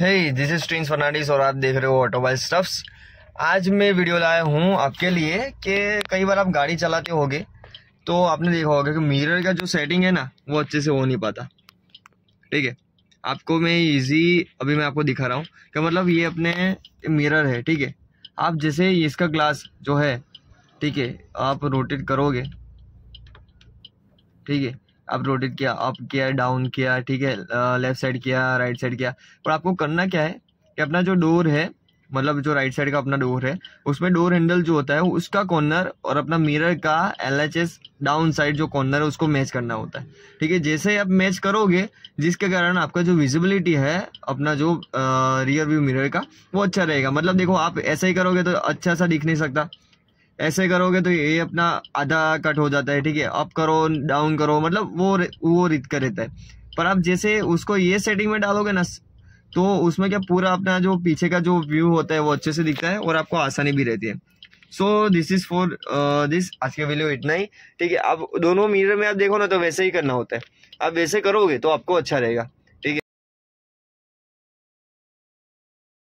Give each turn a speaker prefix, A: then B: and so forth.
A: Hey, this is ट्रिंस Fernandes और आप देख रहे हो ऑटोबाइल स्टफ्स आज मैं वीडियो लाया हूँ आपके लिए कि कई बार आप गाड़ी चलाते होगे तो आपने देखा होगा कि मिरर का जो सेटिंग है ना वो अच्छे से हो नहीं पाता ठीक है आपको मैं इजी अभी मैं आपको दिखा रहा हूँ कि मतलब ये अपने मिरर है ठीक है आप जैसे इसका ग्लास जो है ठीक है आप रोटेट करोगे ठीक है आप रोटेट किया अप किया डाउन किया ठीक है लेफ्ट साइड किया राइट साइड किया पर आपको करना क्या है कि अपना जो डोर है मतलब जो राइट साइड का अपना डोर है उसमें डोर हैंडल जो होता है उसका कॉर्नर और अपना मिरर का एल डाउन साइड जो कॉर्नर है उसको मैच करना होता है ठीक है जैसे आप मैच करोगे जिसके कारण आपका जो विजिबिलिटी है अपना जो रियर व्यू मिरर का वो अच्छा रहेगा मतलब देखो आप ऐसा ही करोगे तो अच्छा सा दिख नहीं सकता ऐसे करोगे तो ये अपना आधा कट हो जाता है ठीक है अप करो डाउन करो मतलब वो वो रीत कर रहता है पर आप जैसे उसको ये सेटिंग में डालोगे ना तो उसमें क्या पूरा अपना जो पीछे का जो व्यू होता है वो अच्छे से दिखता है और आपको आसानी भी रहती है so this is for this आज के वीडियो इतना ही ठीक है अब दोनों मीटर में आप देखो ना तो वैसे ही करना होता है आप वैसे करोगे तो आपको अच्छा रहेगा